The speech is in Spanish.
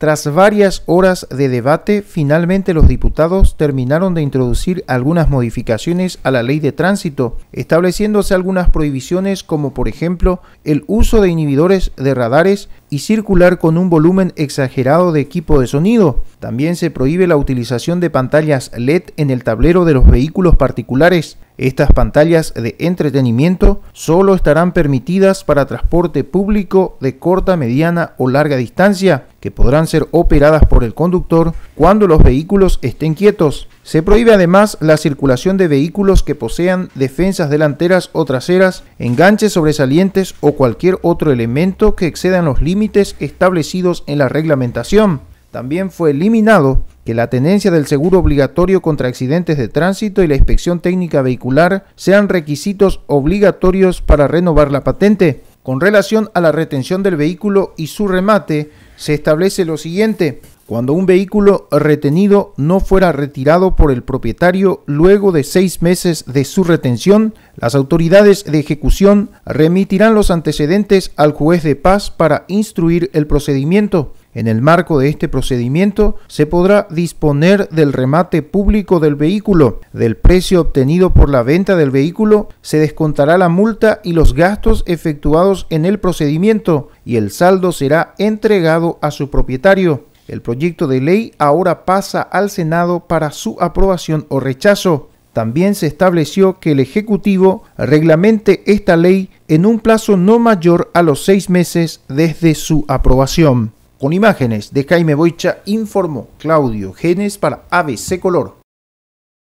Tras varias horas de debate, finalmente los diputados terminaron de introducir algunas modificaciones a la ley de tránsito, estableciéndose algunas prohibiciones como por ejemplo el uso de inhibidores de radares y circular con un volumen exagerado de equipo de sonido. También se prohíbe la utilización de pantallas LED en el tablero de los vehículos particulares. Estas pantallas de entretenimiento solo estarán permitidas para transporte público de corta, mediana o larga distancia que podrán ser operadas por el conductor cuando los vehículos estén quietos. Se prohíbe además la circulación de vehículos que posean defensas delanteras o traseras, enganches sobresalientes o cualquier otro elemento que excedan los límites establecidos en la reglamentación. También fue eliminado que la tenencia del seguro obligatorio contra accidentes de tránsito y la inspección técnica vehicular sean requisitos obligatorios para renovar la patente. Con relación a la retención del vehículo y su remate, se establece lo siguiente cuando un vehículo retenido no fuera retirado por el propietario luego de seis meses de su retención, las autoridades de ejecución remitirán los antecedentes al juez de paz para instruir el procedimiento. En el marco de este procedimiento se podrá disponer del remate público del vehículo. Del precio obtenido por la venta del vehículo se descontará la multa y los gastos efectuados en el procedimiento y el saldo será entregado a su propietario. El proyecto de ley ahora pasa al Senado para su aprobación o rechazo. También se estableció que el Ejecutivo reglamente esta ley en un plazo no mayor a los seis meses desde su aprobación. Con imágenes de Jaime Boicha informó Claudio Genes para ABC Color.